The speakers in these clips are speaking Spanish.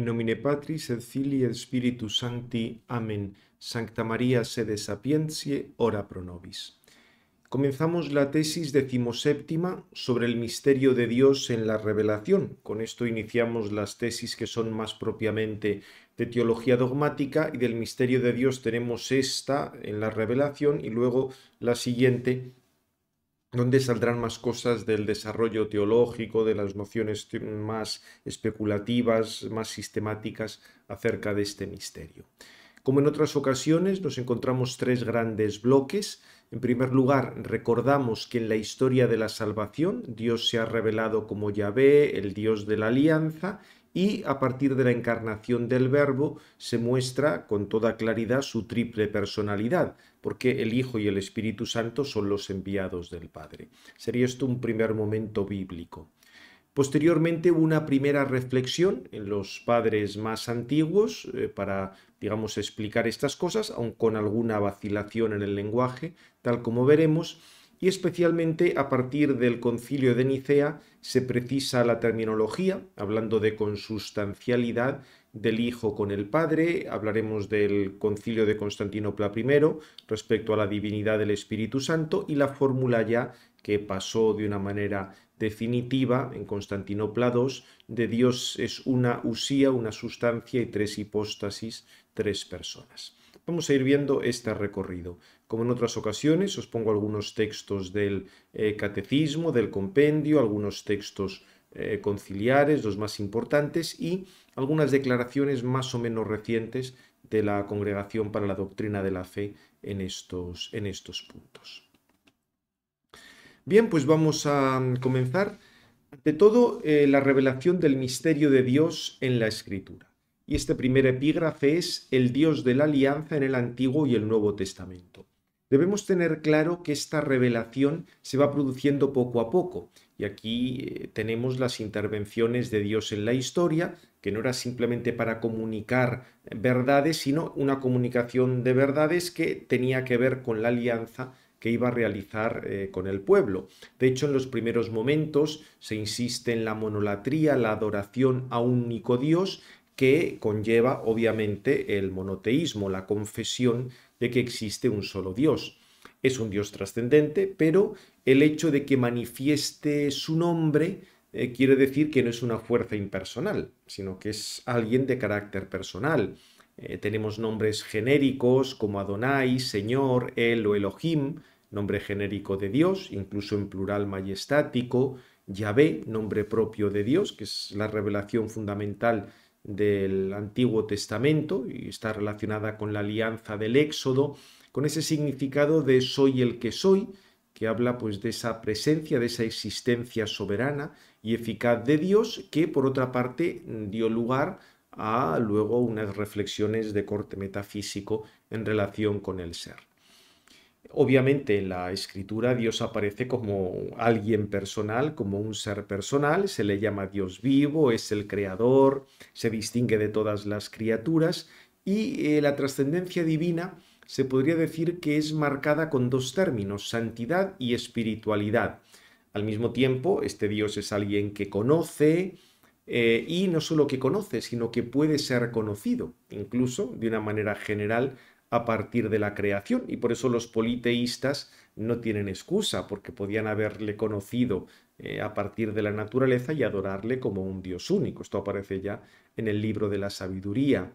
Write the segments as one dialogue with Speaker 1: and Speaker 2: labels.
Speaker 1: In nomine Patris et Filii et Spiritus Sancti. Amen. Sancta Maria, sede sapientiae, ora pro nobis. Comenzamos la tesis decimoséptima sobre el misterio de Dios en la revelación. Con esto iniciamos las tesis que son más propiamente de teología dogmática y del misterio de Dios tenemos esta en la revelación y luego la siguiente donde saldrán más cosas del desarrollo teológico, de las nociones más especulativas, más sistemáticas acerca de este misterio. Como en otras ocasiones, nos encontramos tres grandes bloques. En primer lugar, recordamos que en la historia de la salvación Dios se ha revelado como Yahvé, el Dios de la alianza, y a partir de la encarnación del Verbo se muestra con toda claridad su triple personalidad, porque el Hijo y el Espíritu Santo son los enviados del Padre. Sería esto un primer momento bíblico. Posteriormente hubo una primera reflexión en los padres más antiguos eh, para, digamos, explicar estas cosas, aun con alguna vacilación en el lenguaje, tal como veremos, y especialmente a partir del concilio de Nicea se precisa la terminología, hablando de consustancialidad del Hijo con el Padre, hablaremos del concilio de Constantinopla I respecto a la divinidad del Espíritu Santo y la fórmula ya que pasó de una manera definitiva en Constantinopla II de Dios es una usía, una sustancia y tres hipóstasis, tres personas. Vamos a ir viendo este recorrido. Como en otras ocasiones, os pongo algunos textos del eh, catecismo, del compendio, algunos textos eh, conciliares, los más importantes, y algunas declaraciones más o menos recientes de la Congregación para la Doctrina de la Fe en estos, en estos puntos. Bien, pues vamos a mm, comenzar. Ante todo, eh, la revelación del misterio de Dios en la Escritura. Y este primer epígrafe es el Dios de la Alianza en el Antiguo y el Nuevo Testamento debemos tener claro que esta revelación se va produciendo poco a poco. Y aquí eh, tenemos las intervenciones de Dios en la historia, que no era simplemente para comunicar verdades, sino una comunicación de verdades que tenía que ver con la alianza que iba a realizar eh, con el pueblo. De hecho, en los primeros momentos se insiste en la monolatría, la adoración a un único Dios, que conlleva obviamente el monoteísmo, la confesión de que existe un solo Dios. Es un Dios trascendente, pero el hecho de que manifieste su nombre eh, quiere decir que no es una fuerza impersonal, sino que es alguien de carácter personal. Eh, tenemos nombres genéricos como Adonai, Señor, El o Elohim, nombre genérico de Dios, incluso en plural majestático, Yahvé, nombre propio de Dios, que es la revelación fundamental del Antiguo Testamento y está relacionada con la alianza del Éxodo, con ese significado de soy el que soy, que habla pues de esa presencia, de esa existencia soberana y eficaz de Dios, que por otra parte dio lugar a luego unas reflexiones de corte metafísico en relación con el ser. Obviamente en la escritura Dios aparece como alguien personal, como un ser personal, se le llama Dios vivo, es el creador, se distingue de todas las criaturas y eh, la trascendencia divina se podría decir que es marcada con dos términos, santidad y espiritualidad. Al mismo tiempo, este Dios es alguien que conoce eh, y no solo que conoce, sino que puede ser conocido, incluso de una manera general a partir de la creación y por eso los politeístas no tienen excusa porque podían haberle conocido eh, a partir de la naturaleza y adorarle como un dios único. Esto aparece ya en el libro de la sabiduría.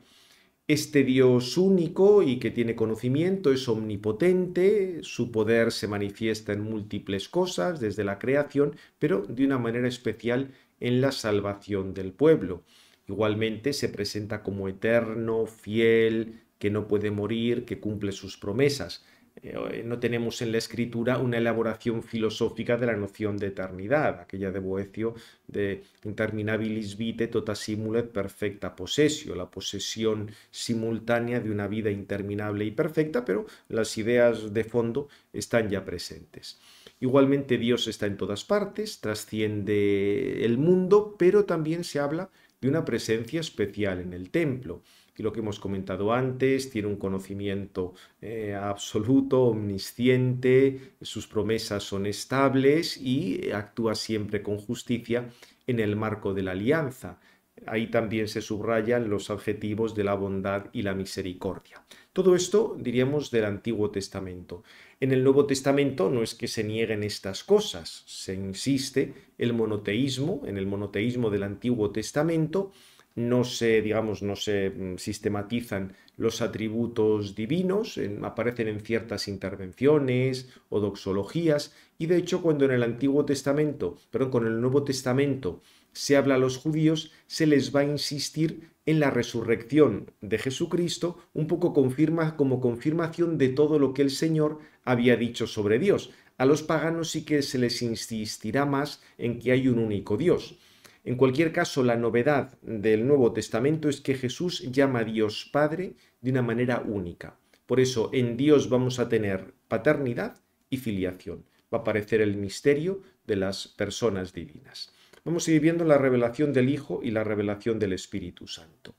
Speaker 1: Este dios único y que tiene conocimiento es omnipotente, su poder se manifiesta en múltiples cosas desde la creación, pero de una manera especial en la salvación del pueblo. Igualmente se presenta como eterno, fiel, que no puede morir, que cumple sus promesas. Eh, eh, no tenemos en la escritura una elaboración filosófica de la noción de eternidad, aquella de Boecio de interminabilis vitae tota simulet perfecta possessio, la posesión simultánea de una vida interminable y perfecta, pero las ideas de fondo están ya presentes. Igualmente Dios está en todas partes, trasciende el mundo, pero también se habla de una presencia especial en el templo y lo que hemos comentado antes, tiene un conocimiento eh, absoluto, omnisciente, sus promesas son estables y actúa siempre con justicia en el marco de la alianza. Ahí también se subrayan los adjetivos de la bondad y la misericordia. Todo esto diríamos del Antiguo Testamento. En el Nuevo Testamento no es que se nieguen estas cosas, se insiste el monoteísmo, en el monoteísmo del Antiguo Testamento, no se, digamos, no se mm, sistematizan los atributos divinos, aparecen en ciertas intervenciones o doxologías, y de hecho cuando en el Antiguo Testamento, perdón, con el Nuevo Testamento se habla a los judíos, se les va a insistir en la resurrección de Jesucristo, un poco confirma, como confirmación de todo lo que el Señor había dicho sobre Dios. A los paganos sí que se les insistirá más en que hay un único Dios en cualquier caso, la novedad del Nuevo Testamento es que Jesús llama a Dios Padre de una manera única. Por eso en Dios vamos a tener paternidad y filiación. Va a aparecer el misterio de las personas divinas. Vamos a ir viendo la revelación del Hijo y la revelación del Espíritu Santo.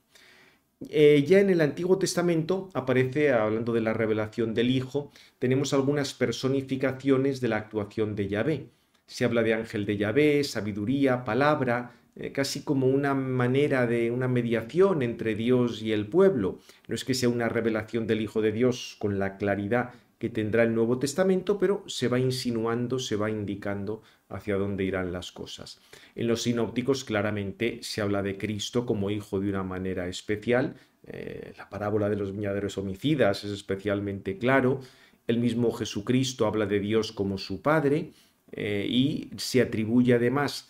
Speaker 1: Eh, ya en el Antiguo Testamento aparece, hablando de la revelación del Hijo, tenemos algunas personificaciones de la actuación de Yahvé. Se habla de ángel de Yahvé, sabiduría, palabra, eh, casi como una manera de una mediación entre Dios y el pueblo. No es que sea una revelación del Hijo de Dios con la claridad que tendrá el Nuevo Testamento, pero se va insinuando, se va indicando hacia dónde irán las cosas. En los sinópticos claramente se habla de Cristo como hijo de una manera especial, eh, la parábola de los viñaderos homicidas es especialmente claro, el mismo Jesucristo habla de Dios como su Padre eh, y se atribuye además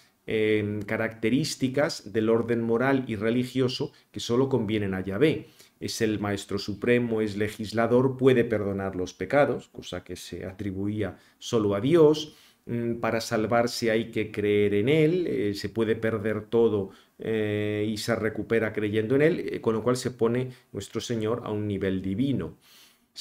Speaker 1: características del orden moral y religioso que solo convienen a Yahvé. Es el Maestro Supremo, es legislador, puede perdonar los pecados, cosa que se atribuía solo a Dios. Mm, para salvarse hay que creer en Él, eh, se puede perder todo eh, y se recupera creyendo en Él, eh, con lo cual se pone nuestro Señor a un nivel divino.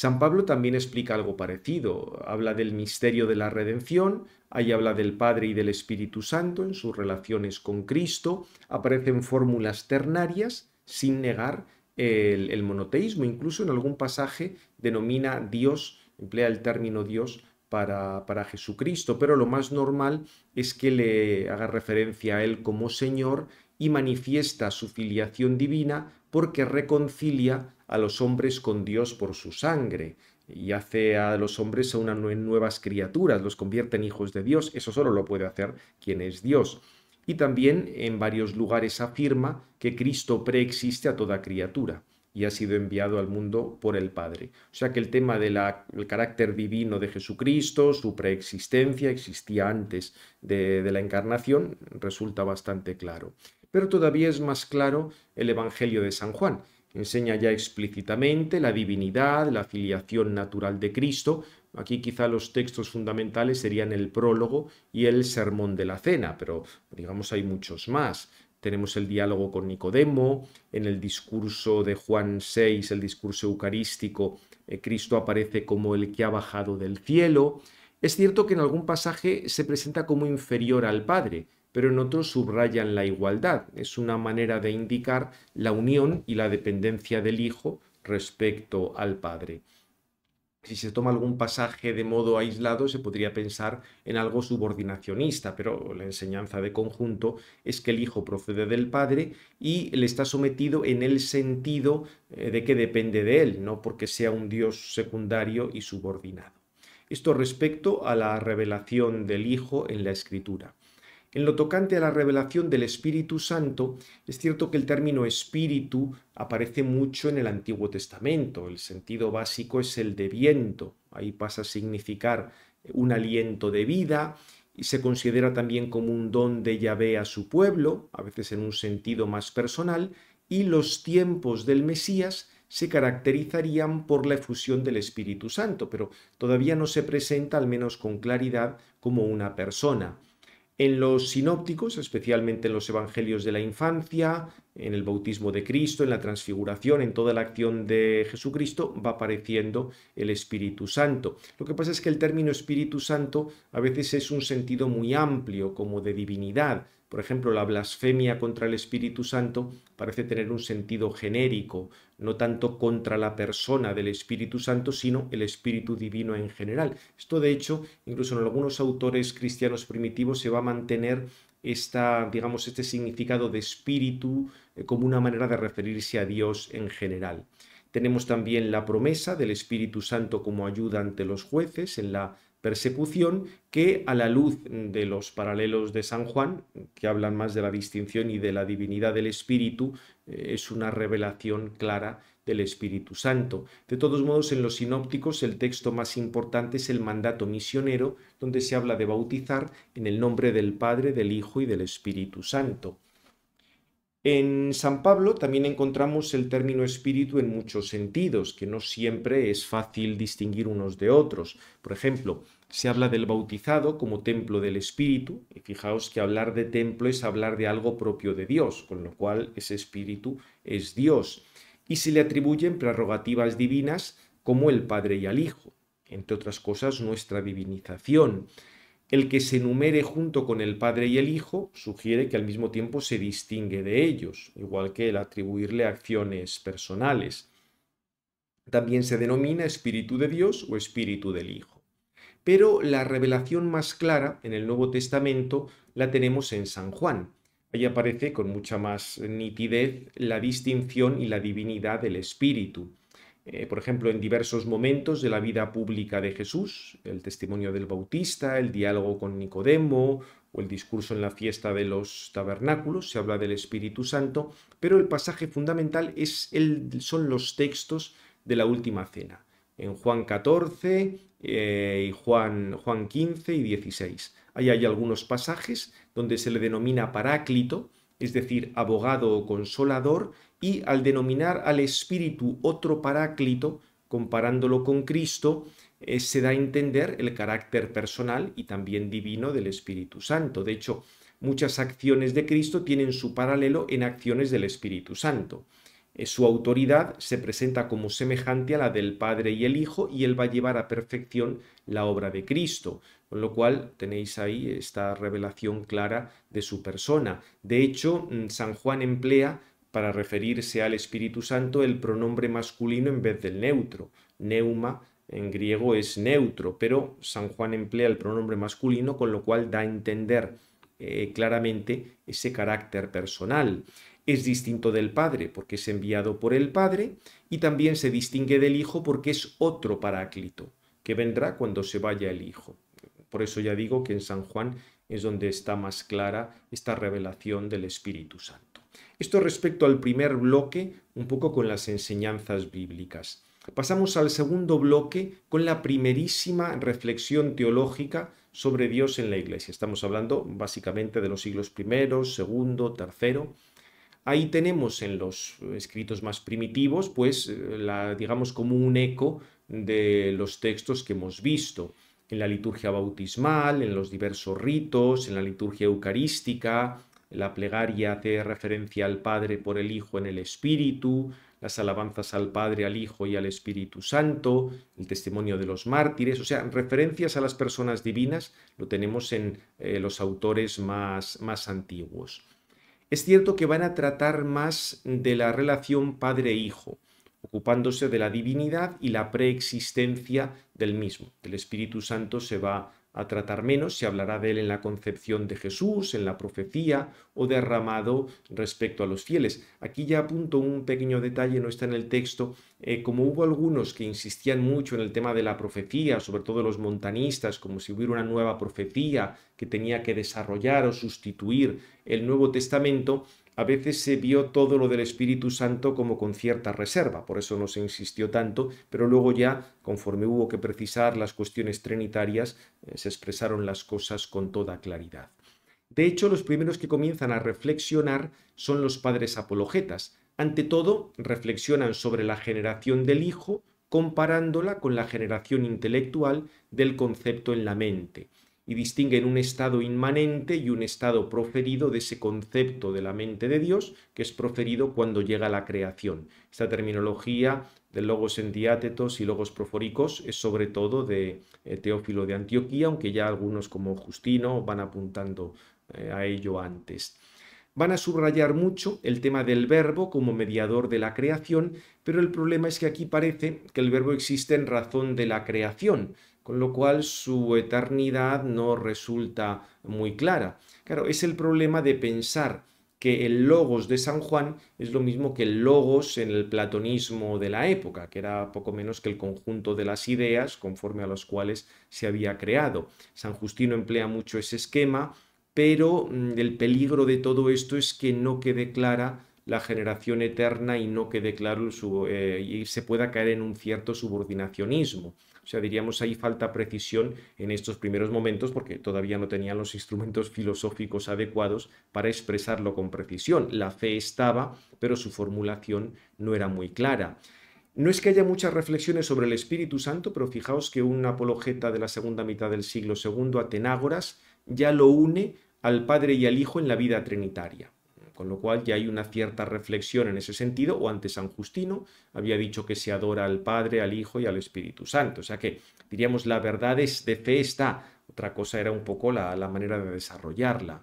Speaker 1: San Pablo también explica algo parecido. Habla del misterio de la redención, ahí habla del Padre y del Espíritu Santo en sus relaciones con Cristo, aparecen fórmulas ternarias sin negar el, monoteísmo. Incluso en algún pasaje denomina Dios, emplea el término Dios para, para Jesucristo, pero lo más normal es que le haga referencia a Él como Señor y manifiesta su filiación divina porque reconcilia a los hombres con Dios por su sangre y hace a los hombres a unas nuevas criaturas, los convierte en hijos de Dios. Eso solo lo puede hacer quien es Dios. Y también en varios lugares afirma que Cristo preexiste a toda criatura y ha sido enviado al mundo por el Padre. O sea que el tema del carácter divino de Jesucristo, su preexistencia, existía antes de la encarnación, resulta bastante claro. Pero todavía es más claro el Evangelio de San Juan. Enseña ya explícitamente la divinidad, la filiación natural de Cristo. Aquí quizá los textos fundamentales serían el prólogo y el sermón de la cena, pero digamos hay muchos más. Tenemos el diálogo con Nicodemo, en el discurso de Juan 6, el discurso eucarístico, eh, Cristo aparece como el que ha bajado del cielo. Es cierto que en algún pasaje se presenta como inferior al Padre, pero en otros subrayan la igualdad. Es una manera de indicar la unión y la dependencia del hijo respecto al padre. Si se toma algún pasaje de modo aislado, se podría pensar en algo subordinacionista, pero la enseñanza de conjunto es que el hijo procede del padre y le está sometido en el sentido eh, de que depende de él, no porque sea un dios secundario y subordinado. Esto respecto a la revelación del hijo en la escritura. En lo tocante a la revelación del Espíritu Santo, es cierto que el término espíritu aparece mucho en el Antiguo Testamento. El sentido básico es el de viento. Ahí pasa a significar eh, un aliento de vida y se considera también como un don de Yahvé a su pueblo, a veces en un sentido más personal, y los tiempos del Mesías se caracterizarían por la efusión del Espíritu Santo, pero todavía no se presenta, al menos con claridad, como una persona. En los sinópticos, especialmente en los evangelios de la infancia, en el bautismo de Cristo, en la transfiguración, en toda la acción de Jesucristo, va apareciendo el Espíritu Santo. Lo que pasa es que el término Espíritu Santo a veces es un sentido muy amplio, como de divinidad, por ejemplo, la blasfemia contra el Espíritu Santo parece tener un sentido genérico, no tanto contra la persona del Espíritu Santo, sino el Espíritu Divino en general. Esto, de hecho, incluso en algunos autores cristianos primitivos se va a mantener esta, digamos, este significado de espíritu eh, como una manera de referirse a Dios en general. Tenemos también la promesa del Espíritu Santo como ayuda ante los jueces en la persecución que a la luz de los paralelos de San Juan, que hablan más de la distinción y de la divinidad del Espíritu, eh, es una revelación clara del Espíritu Santo. De todos modos, en los sinópticos el texto más importante es el mandato misionero, donde se habla de bautizar en el nombre del Padre, del Hijo y del Espíritu Santo. En San Pablo también encontramos el término espíritu en muchos sentidos, que no siempre es fácil distinguir unos de otros. Por ejemplo, se habla del bautizado como templo del espíritu, y fijaos que hablar de templo es hablar de algo propio de Dios, con lo cual ese espíritu es Dios, y se le atribuyen prerrogativas divinas como el Padre y al Hijo, entre otras cosas nuestra divinización el que se numere junto con el Padre y el Hijo sugiere que al mismo tiempo se distingue de ellos, igual que el atribuirle acciones personales. También se denomina Espíritu de Dios o Espíritu del Hijo. Pero la revelación más clara en el Nuevo Testamento la tenemos en San Juan. Ahí aparece con mucha más nitidez la distinción y la divinidad del Espíritu. Eh, por ejemplo, en diversos momentos de la vida pública de Jesús, el testimonio del Bautista, el diálogo con Nicodemo o el discurso en la fiesta de los tabernáculos, se habla del Espíritu Santo, pero el pasaje fundamental es son los textos de la última cena, en Juan 14 eh, y Juan, Juan 15 y 16. Ahí hay algunos pasajes donde se le denomina paráclito, es decir, abogado o consolador, y al denominar al Espíritu otro paráclito, comparándolo con Cristo, eh, se da a entender el carácter personal y también divino del Espíritu Santo. De hecho, muchas acciones de Cristo tienen su paralelo en acciones del Espíritu Santo. Eh, su autoridad se presenta como semejante a la del Padre y el Hijo y él va a llevar a perfección la obra de Cristo, con lo cual tenéis ahí esta revelación clara de su persona. De hecho, mm, San Juan emplea para referirse al Espíritu Santo el pronombre masculino en vez del neutro. Neuma en griego es neutro, pero San Juan emplea el pronombre masculino, con lo cual da a entender eh, claramente ese carácter personal. Es distinto del Padre porque es enviado por el Padre y también se distingue del Hijo porque es otro paráclito que vendrá cuando se vaya el Hijo. Por eso ya digo que en San Juan es donde está más clara esta revelación del Espíritu Santo. Esto respecto al primer bloque, un poco con las enseñanzas bíblicas. Pasamos al segundo bloque con la primerísima reflexión teológica sobre Dios en la Iglesia. Estamos hablando básicamente de los siglos I, segundo, tercero. Ahí tenemos en los escritos más primitivos, pues, eh, la, digamos, como un eco de los textos que hemos visto en la liturgia bautismal, en los diversos ritos, en la liturgia eucarística, la plegaria hace referencia al Padre por el Hijo en el Espíritu, las alabanzas al Padre, al Hijo y al Espíritu Santo, el testimonio de los mártires, o sea, referencias a las personas divinas lo tenemos en eh, los autores más, más antiguos. Es cierto que van a tratar más de la relación Padre-Hijo, ocupándose de la divinidad y la preexistencia del mismo. El Espíritu Santo se va a tratar menos, se hablará de él en la concepción de Jesús, en la profecía o derramado respecto a los fieles. Aquí ya apunto un pequeño detalle, no está en el texto, eh, como hubo algunos que insistían mucho en el tema de la profecía, sobre todo los montanistas, como si hubiera una nueva profecía que tenía que desarrollar o sustituir el Nuevo Testamento, a veces se vio todo lo del Espíritu Santo como con cierta reserva, por eso no se insistió tanto, pero luego ya, conforme hubo que precisar las cuestiones trinitarias, eh, se expresaron las cosas con toda claridad. De hecho, los primeros que comienzan a reflexionar son los padres apologetas. Ante todo, reflexionan sobre la generación del Hijo, comparándola con la generación intelectual del concepto en la mente y distinguen un estado inmanente y un estado proferido de ese concepto de la mente de Dios que es proferido cuando llega la creación. Esta terminología de logos en diátetos y logos profóricos es sobre todo de eh, Teófilo de Antioquía, aunque ya algunos como Justino van apuntando eh, a ello antes. Van a subrayar mucho el tema del verbo como mediador de la creación, pero el problema es que aquí parece que el verbo existe en razón de la creación, con lo cual su eternidad no resulta muy clara. Claro, es el problema de pensar que el logos de San Juan es lo mismo que el logos en el platonismo de la época, que era poco menos que el conjunto de las ideas conforme a las cuales se había creado. San Justino emplea mucho ese esquema, pero mm, el peligro de todo esto es que no quede clara la generación eterna y no quede claro eh, y se pueda caer en un cierto subordinacionismo. O sea, diríamos ahí falta precisión en estos primeros momentos porque todavía no tenían los instrumentos filosóficos adecuados para expresarlo con precisión. La fe estaba, pero su formulación no era muy clara. No es que haya muchas reflexiones sobre el Espíritu Santo, pero fijaos que un apologeta de la segunda mitad del siglo II, Atenágoras, ya lo une al Padre y al Hijo en la vida trinitaria. Con lo cual ya hay una cierta reflexión en ese sentido, o antes San Justino había dicho que se adora al Padre, al Hijo y al Espíritu Santo. O sea que diríamos la verdad es de fe está. Otra cosa era un poco la, la manera de desarrollarla.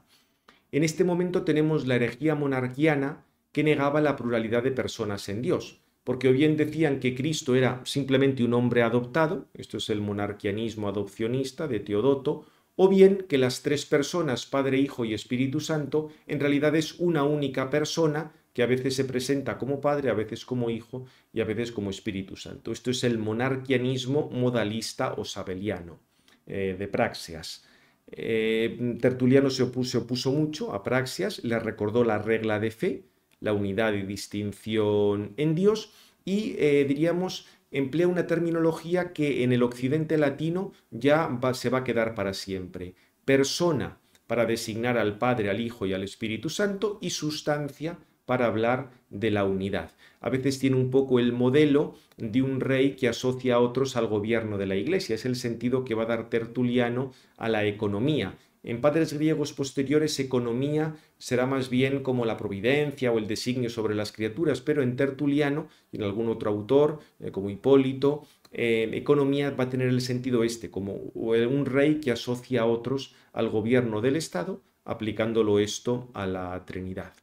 Speaker 1: En este momento tenemos la herejía monarquiana que negaba la pluralidad de personas en Dios porque o bien decían que Cristo era simplemente un hombre adoptado, esto es el monarquianismo adopcionista de Teodoto, o bien que las tres personas, Padre, Hijo y Espíritu Santo, en realidad es una única persona que a veces se presenta como Padre, a veces como Hijo y a veces como Espíritu Santo. Esto es el monarquianismo modalista o sabeliano eh, de Praxias. Eh, Tertuliano se opuso, mucho a Praxias, le recordó la regla de fe, la unidad y distinción en Dios y eh, diríamos emplea una terminología que en el occidente latino ya se va a quedar para siempre. Persona para designar al Padre, al Hijo y al Espíritu Santo y sustancia para hablar de la unidad. A veces tiene un poco el modelo de un rey que asocia a otros al gobierno de la Iglesia. Es el sentido que va a dar Tertuliano a la economía en padres griegos posteriores, economía será más bien como la providencia o el designio sobre las criaturas, pero en Tertuliano y en algún otro autor, eh, como Hipólito, eh, economía va a tener el sentido este, como un rey que asocia a otros al gobierno del Estado, aplicándolo esto a la Trinidad.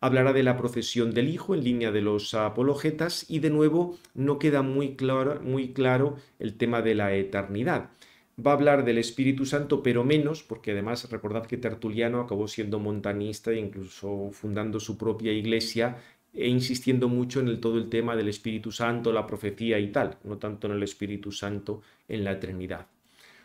Speaker 1: Hablará de la procesión del Hijo en línea de los apologetas y de nuevo no queda muy claro el tema de la eternidad va a hablar del Espíritu Santo, pero menos, porque además recordad que Tertuliano acabó siendo montanista e incluso fundando su propia iglesia e insistiendo mucho en todo el tema del Espíritu Santo, la profecía y tal, no tanto en el Espíritu Santo en la Trinidad.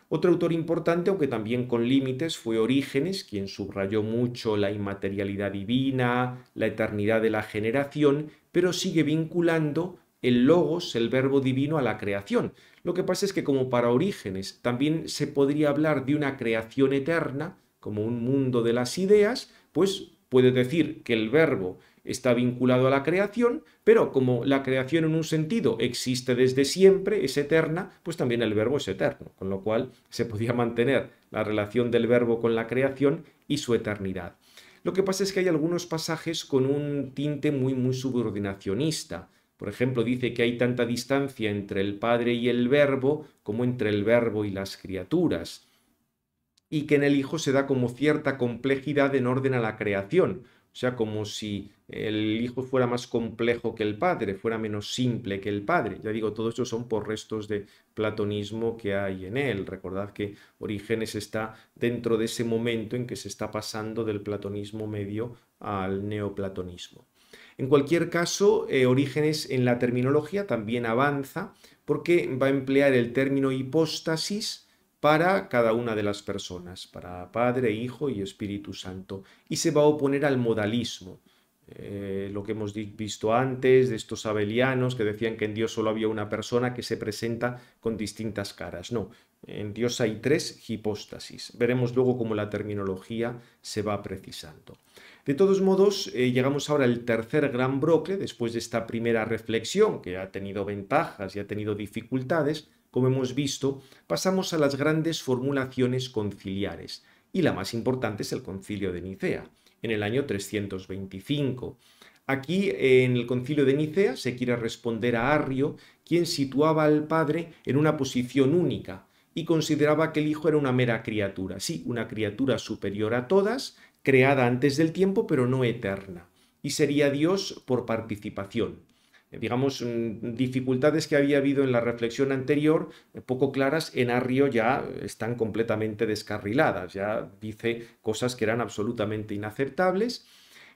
Speaker 1: Otro autor importante, aunque también con límites, fue Orígenes, quien subrayó mucho la inmaterialidad divina, la eternidad de la generación, pero sigue vinculando el logos, el verbo divino, a la creación. Lo que pasa es que como para Orígenes también se podría hablar de una creación eterna, como un mundo de las ideas, pues puede decir que el verbo está vinculado a la creación, pero como la creación en un sentido existe desde siempre, es eterna, pues también el verbo es eterno, con lo cual se podía mantener la relación del verbo con la creación y su eternidad. Lo que pasa es que hay algunos pasajes con un tinte muy, muy subordinacionista. Por ejemplo, dice que hay tanta distancia entre el Padre y el Verbo como entre el Verbo y las criaturas, y que en el Hijo se da como cierta complejidad en orden a la creación, o sea, como si el Hijo fuera más complejo que el Padre, fuera menos simple que el Padre. Ya digo, todo esto son por restos de platonismo que hay en él. Recordad que Orígenes está dentro de ese momento en que se está pasando del platonismo medio al neoplatonismo. En cualquier caso, eh, Orígenes en la terminología también avanza porque va a emplear el término hipóstasis para cada una de las personas, para Padre, Hijo y Espíritu Santo, y se va a oponer al modalismo. Eh, lo que hemos visto antes de estos abelianos que decían que en Dios solo había una persona que se presenta con distintas caras. No, en Dios hay tres hipóstasis. Veremos luego cómo la terminología se va precisando. De todos modos, eh, llegamos ahora al tercer gran brocle, después de esta primera reflexión, que ha tenido ventajas y ha tenido dificultades, como hemos visto, pasamos a las grandes formulaciones conciliares, y la más importante es el concilio de Nicea, en el año 325. Aquí, en el concilio de Nicea, se quiere responder a Arrio, quien situaba al padre en una posición única, y consideraba que el hijo era una mera criatura, sí, una criatura superior a todas creada antes del tiempo, pero no eterna. Y sería Dios por participación. Eh, digamos, mm, dificultades que había habido en la reflexión anterior, eh, poco claras, en Arrio ya están completamente descarriladas, ya dice cosas que eran absolutamente inaceptables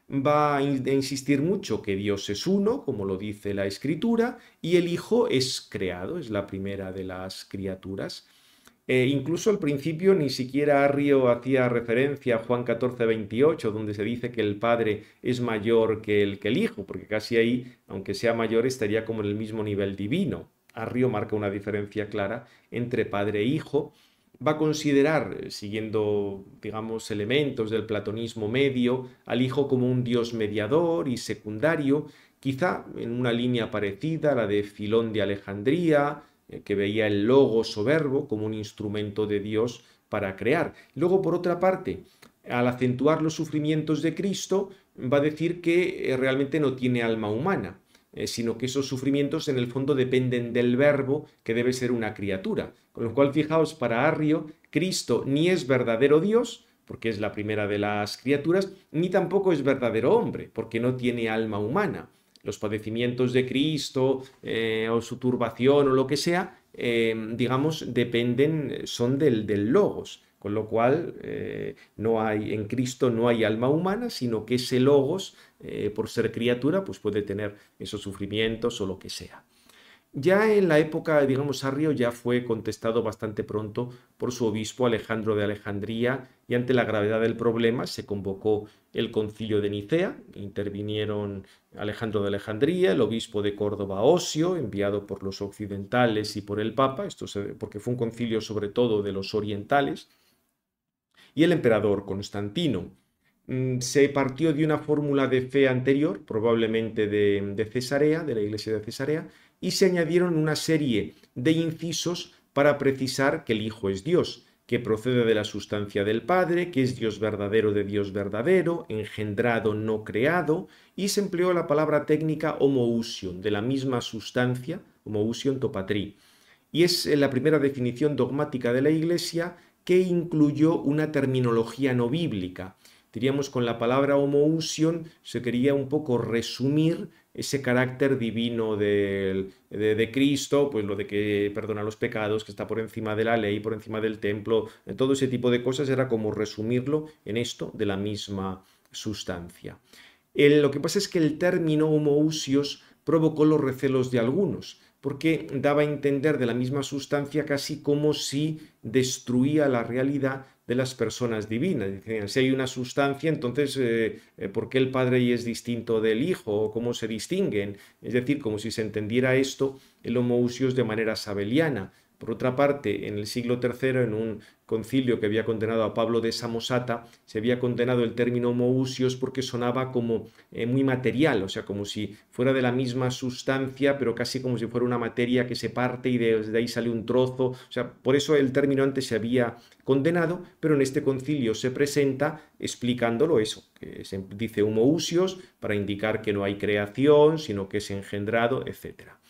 Speaker 1: va a insistir mucho que Dios es uno, como lo dice la escritura, y el Hijo es creado, es la primera de las criaturas. Eh, incluso al principio ni siquiera Arrio hacía referencia a Juan 14, 28, donde se dice que el padre es mayor que el que el hijo, porque casi ahí, aunque sea mayor, estaría como en el mismo nivel divino. Arrio marca una diferencia clara entre padre e hijo. Va a considerar, eh, siguiendo, digamos, elementos del platonismo medio, al hijo como un dios mediador y secundario, quizá en una línea parecida a la de Filón de Alejandría, eh, que veía el logo soberbo como un instrumento de Dios para crear. Luego, por otra parte, al acentuar los sufrimientos de Cristo, va a decir que eh, realmente no tiene alma humana, eh, sino que esos sufrimientos en el fondo dependen del verbo que debe ser una criatura. Con lo cual, fijaos, para Arrio, Cristo ni es verdadero Dios, porque es la primera de las criaturas, ni tampoco es verdadero hombre, porque no tiene alma humana los padecimientos de Cristo eh, o su turbación o lo que sea, eh, digamos, dependen, son del, logos. Con lo cual, eh, no hay, en Cristo no hay alma humana, sino que ese logos, por ser criatura, pues puede tener esos sufrimientos o lo que sea. Ya en la época, digamos, arrio, ya fue contestado bastante pronto por su obispo Alejandro de Alejandría y ante la gravedad del problema se convocó el concilio de Nicea, intervinieron Alejandro de Alejandría, el obispo de Córdoba Osio, enviado por los occidentales y por el Papa, esto porque fue un concilio sobre todo de los orientales, y el emperador Constantino. Mm, se partió de una fórmula de fe anterior, probablemente de, de Cesarea, de la iglesia de Cesarea, y se añadieron una serie de incisos para precisar que el Hijo es Dios, que procede de la sustancia del Padre, que es Dios verdadero de Dios verdadero, engendrado, no creado, y se empleó la palabra técnica homoousion, de la misma sustancia, homoousion patri Y es eh, la primera definición dogmática de la Iglesia que incluyó una terminología no bíblica. Diríamos con la palabra homoousion se quería un poco resumir ese carácter divino de, de, Cristo, pues lo de que perdona los pecados, que está por encima de la ley, por encima del templo, todo ese tipo de cosas era como resumirlo en esto de la misma sustancia. lo que pasa es que el término homoousios provocó los recelos de algunos, porque daba a entender de la misma sustancia casi como si destruía la realidad de las personas divinas. si hay una sustancia, entonces, eh, eh, ¿por qué el Padre y es distinto del Hijo? ¿Cómo se distinguen? Es decir, como si se entendiera esto el homoousios de manera sabeliana, por otra parte, en el siglo III, en un concilio que había condenado a Pablo de Samosata, se había condenado el término homousios porque sonaba como eh, muy material, o sea, como si fuera de la misma sustancia, pero casi como si fuera una materia que se parte y de, desde ahí sale un trozo. O sea, por eso el término antes se había condenado, pero en este concilio se presenta explicándolo eso, que se dice homousios para indicar que no hay creación, sino que es engendrado, etcétera.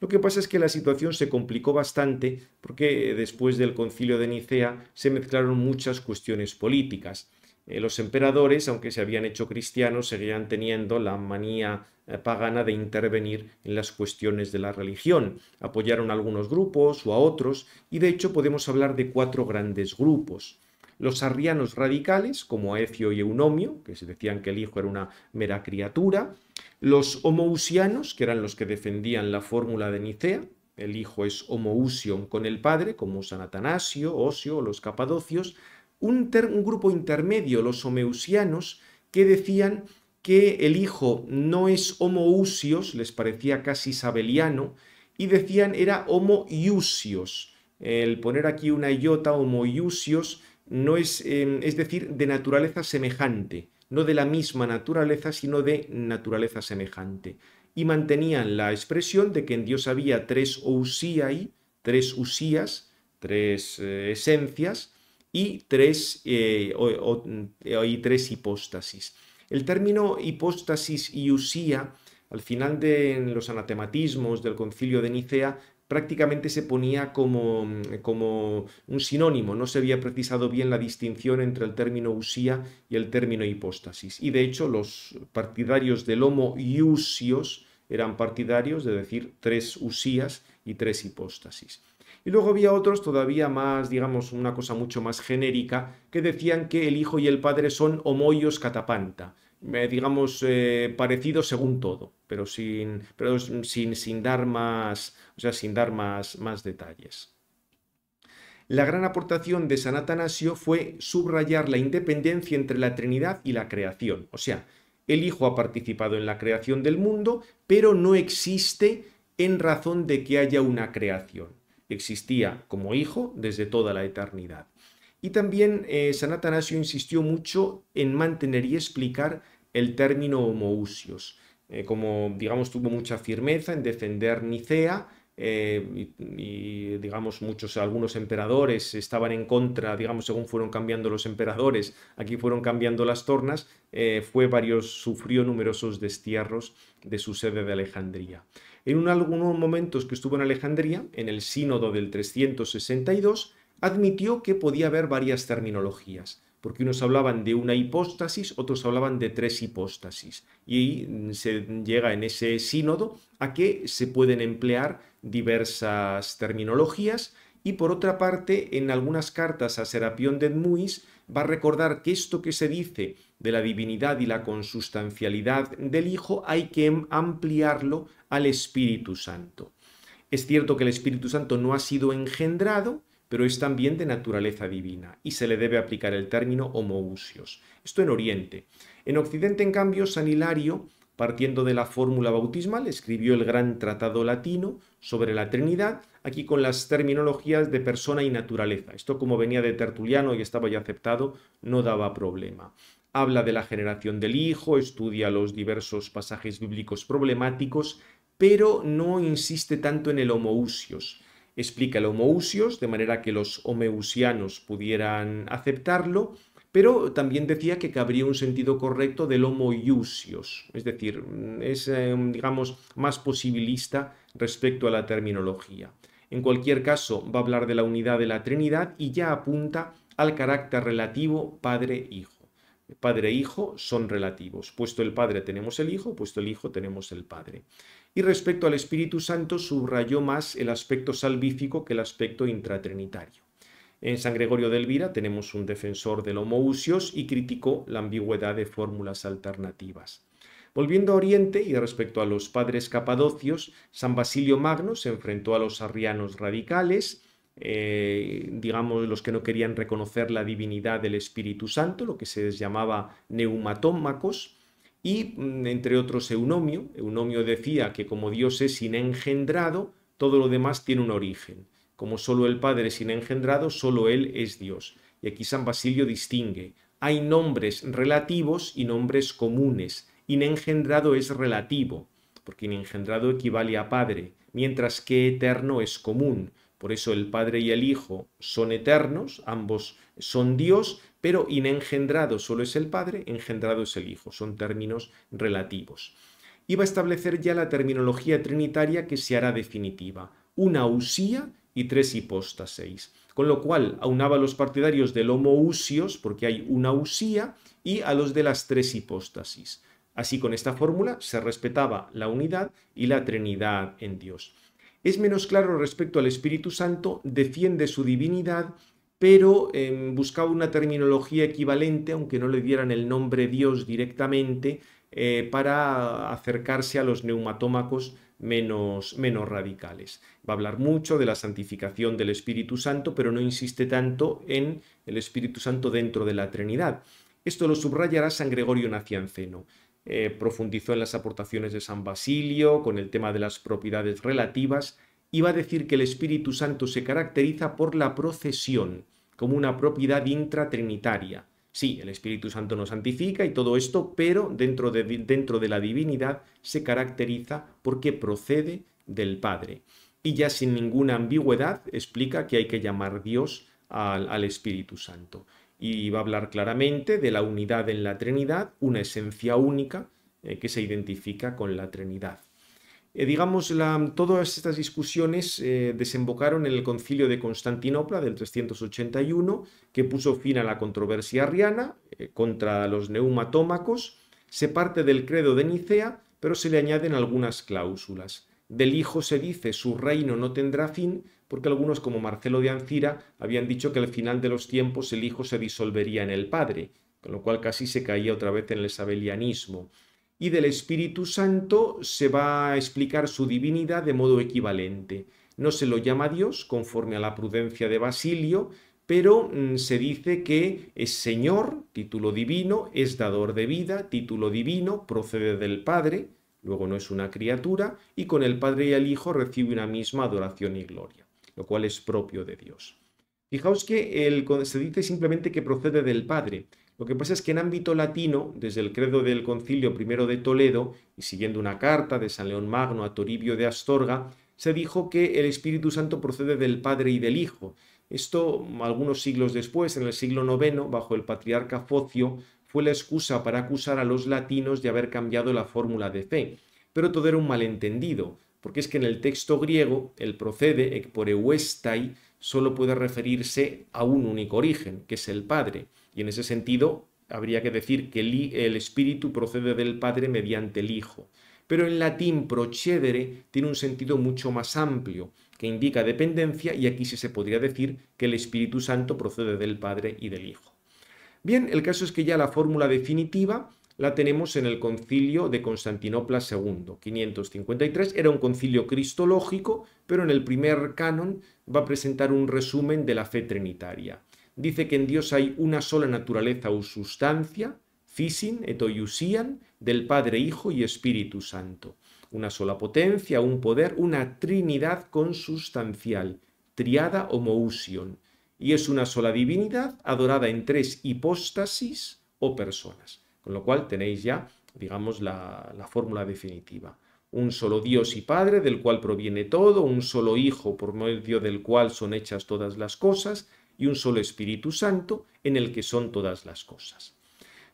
Speaker 1: Lo que pasa es que la situación se complicó bastante porque eh, después del concilio de Nicea se mezclaron muchas cuestiones políticas. Eh, los emperadores, aunque se habían hecho cristianos, seguían teniendo la manía eh, pagana de intervenir en las cuestiones de la religión. Apoyaron a algunos grupos o a otros, y de hecho podemos hablar de cuatro grandes grupos. Los arrianos radicales, como Aecio y Eunomio, que se decían que el hijo era una mera criatura, los homousianos, que eran los que defendían la fórmula de Nicea, el hijo es homousion con el padre, como usan Atanasio, Osio o los capadocios, un, grupo intermedio, los homeusianos, que decían que el hijo no es homousios, les parecía casi sabeliano, y decían era homoiusios. El poner aquí una iota, homousios, no es, em, es decir, de naturaleza semejante no de la misma naturaleza, sino de naturaleza semejante. Y mantenían la expresión de que en Dios había tres y tres usías, tres eh, esencias y tres, eh, eh, y tres hipóstasis. El término hipóstasis y usía, al final de los anatematismos del concilio de Nicea, prácticamente se ponía mm, como, un sinónimo, no se había precisado bien la distinción entre el término usía y el término hipóstasis. Y de hecho los partidarios del homo iusios eran partidarios de decir tres usías y tres hipóstasis. Y luego había otros todavía más, digamos, una cosa mucho más genérica, que decían que el hijo y el padre son homoios catapanta, eh, digamos, eh, parecido según todo, pero sin, pero sin, dar más, o sin dar más, más detalles. La gran aportación de San Atanasio fue subrayar la independencia entre la Trinidad y la creación. O sea, el Hijo ha participado en la creación del mundo, pero no existe en razón de que haya una creación. Existía como Hijo desde toda la eternidad. Y también eh, San Atanasio insistió mucho en mantener y explicar el término Homousios. Eh, como digamos tuvo mucha firmeza en defender Nicea, eh, y, digamos muchos algunos emperadores estaban en contra digamos según fueron cambiando los emperadores aquí fueron cambiando las tornas eh, fue varios sufrió numerosos destierros de su sede de Alejandría en algunos momentos que estuvo en Alejandría en el sínodo del 362 admitió que podía haber varias terminologías porque unos hablaban de una hipóstasis, otros hablaban de tres hipóstasis. Y se llega en ese sínodo a que se pueden emplear diversas terminologías. Y por otra parte, en algunas cartas a Serapión de Edmuis va a recordar que esto que se dice de la divinidad y la consustancialidad del Hijo hay que em, ampliarlo al Espíritu Santo. Es cierto que el Espíritu Santo no ha sido engendrado, pero es también de naturaleza divina y se le debe aplicar el término homousios. Esto en Oriente. En Occidente, en cambio, San Hilario, partiendo de la fórmula bautismal, escribió el gran tratado latino sobre la Trinidad, aquí con las terminologías de persona y naturaleza. Esto como venía de Tertuliano y estaba ya aceptado, no daba problema. Habla de la generación del Hijo, estudia los diversos pasajes bíblicos problemáticos, pero no insiste tanto en el homousios explica el homoousios, de manera que los homeusianos pudieran aceptarlo, pero también decía que cabría un sentido correcto del homousios, es decir, es, eh, digamos, más posibilista respecto a la terminología. En cualquier caso, va a hablar de la unidad de la Trinidad y ya apunta al carácter relativo Padre-Hijo. Padre e Hijo son relativos. Puesto el Padre tenemos el Hijo, puesto el Hijo tenemos el Padre. Y respecto al Espíritu Santo, subrayó más el aspecto salvífico que el aspecto intratrinitario. En San Gregorio de Elvira tenemos un defensor del homoousios y criticó la ambigüedad de fórmulas alternativas. Volviendo a Oriente y respecto a los padres capadocios, San Basilio Magno se enfrentó a los arrianos radicales, eh, digamos, los que no querían reconocer la divinidad del Espíritu Santo, lo que se les llamaba neumatómacos, y mm, entre otros Eunomio. Eunomio decía que como Dios es inengendrado, todo lo demás tiene un origen. Como solo el Padre es inengendrado, solo Él es Dios. Y aquí San Basilio distingue. Hay nombres relativos y nombres comunes. Inengendrado es relativo, porque inengendrado equivale a Padre, mientras que eterno es común. Por eso el Padre y el Hijo son eternos, ambos son Dios, pero inengendrado solo es el Padre, engendrado es el Hijo, son términos relativos. Iba a establecer ya la terminología trinitaria que se hará definitiva, una usía y tres hipóstaseis. Con lo cual aunaba a los partidarios del homo usios, porque hay una usía, y a los de las tres hipóstasis. Así con esta fórmula se respetaba la unidad y la trinidad en Dios. Es menos claro respecto al Espíritu Santo, defiende su divinidad pero em, buscaba una terminología equivalente, aunque no le dieran el nombre Dios directamente, eh, para acercarse a los neumatómacos menos, menos radicales. Va a hablar mucho de la santificación del Espíritu Santo, pero no insiste tanto en el Espíritu Santo dentro de la Trinidad. Esto lo subrayará San Gregorio Nacianceno. Eh, profundizó en las aportaciones de San Basilio, con el tema de las propiedades relativas, iba a decir que el Espíritu Santo se caracteriza por la procesión, como una propiedad intratrinitaria. Sí, el Espíritu Santo nos santifica y todo esto, pero dentro de, dentro de la divinidad se caracteriza porque procede del Padre. Y ya sin ninguna ambigüedad explica que hay que llamar Dios al, Espíritu Santo. Y va a hablar claramente de la unidad en la Trinidad, una esencia única eh, que se identifica con la Trinidad. Eh, digamos, todas estas discusiones eh, desembocaron en el concilio de Constantinopla del 381, que puso fin a la controversia arriana eh, contra los neumatómacos. Se parte del credo de Nicea, pero se le añaden algunas cláusulas. Del hijo se dice su reino no tendrá fin, porque algunos como Marcelo de Ancira habían dicho que al final de los tiempos el hijo se disolvería en el padre, con lo cual casi se caía otra vez en el sabelianismo y del Espíritu Santo se va a explicar su divinidad de modo equivalente. No se lo llama Dios conforme a la prudencia de Basilio, pero mm, se dice que es Señor, título divino, es dador de vida, título divino, procede del Padre, luego no es una criatura, y con el Padre y el Hijo recibe una misma adoración y gloria, lo cual es propio de Dios. Fijaos que el, se dice simplemente que procede del Padre, lo que pasa es que en ámbito latino, desde el credo del concilio primero de Toledo y siguiendo una carta de San León Magno a Toribio de Astorga, se dijo que el Espíritu Santo procede del Padre y del Hijo. Esto, algunos siglos después, en el siglo IX, bajo el patriarca Focio, fue la excusa para acusar a los latinos de haber cambiado la fórmula de fe. Pero todo era un malentendido, porque es que en el texto griego, el procede, ecporeuestai, solo puede referirse a un único origen, que es el Padre. Y en ese sentido, habría que decir que el, el espíritu procede del Padre mediante el Hijo. Pero en latín procedere tiene un sentido mucho más amplio, que indica dependencia y aquí sí se podría decir que el Espíritu Santo procede del Padre y del Hijo. Bien, el caso es que ya la fórmula definitiva la tenemos en el concilio de Constantinopla II, 553. Era un concilio cristológico, pero en el primer canon va a presentar un resumen de la fe trinitaria. Dice que en Dios hay una sola naturaleza o sustancia, fisin et del Padre, Hijo y Espíritu Santo. Una sola potencia, un poder, una trinidad consustancial, triada homousion. Y es una sola divinidad adorada en tres hipóstasis o personas. Con lo cual tenéis ya, digamos, la, la fórmula definitiva. Un solo Dios y Padre del cual proviene todo, un solo Hijo por medio del cual son hechas todas las cosas y un solo Espíritu Santo en el que son todas las cosas.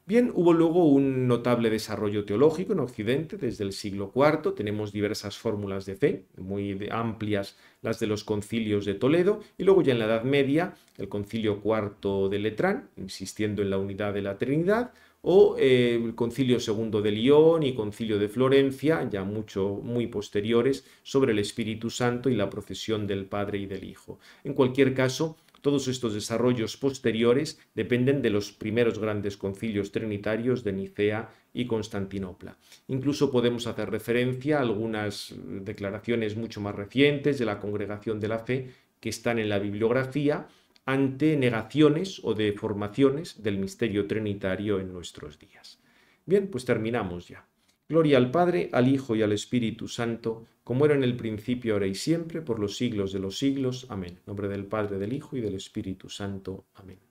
Speaker 1: Bien, hubo luego un notable desarrollo teológico en Occidente desde el siglo IV. Tenemos diversas fórmulas de fe, muy amplias las de los concilios de Toledo, y luego ya en la Edad Media, el concilio IV de Letrán, insistiendo en la unidad de la Trinidad, o eh, el concilio II de Lyon y concilio de Florencia, ya mucho, muy posteriores, sobre el Espíritu Santo y la procesión del Padre y del Hijo. En cualquier caso, todos estos desarrollos posteriores dependen de los primeros grandes concilios trinitarios de Nicea y Constantinopla. Incluso podemos hacer referencia a algunas declaraciones mucho más recientes de la Congregación de la Fe que están en la bibliografía ante negaciones o deformaciones del misterio trinitario en nuestros días. Bien, pues terminamos ya. Gloria al Padre, al Hijo y al Espíritu Santo, como era en el principio, ahora y siempre, por los siglos de los siglos. Amén. En nombre del Padre, del Hijo y del Espíritu Santo. Amén.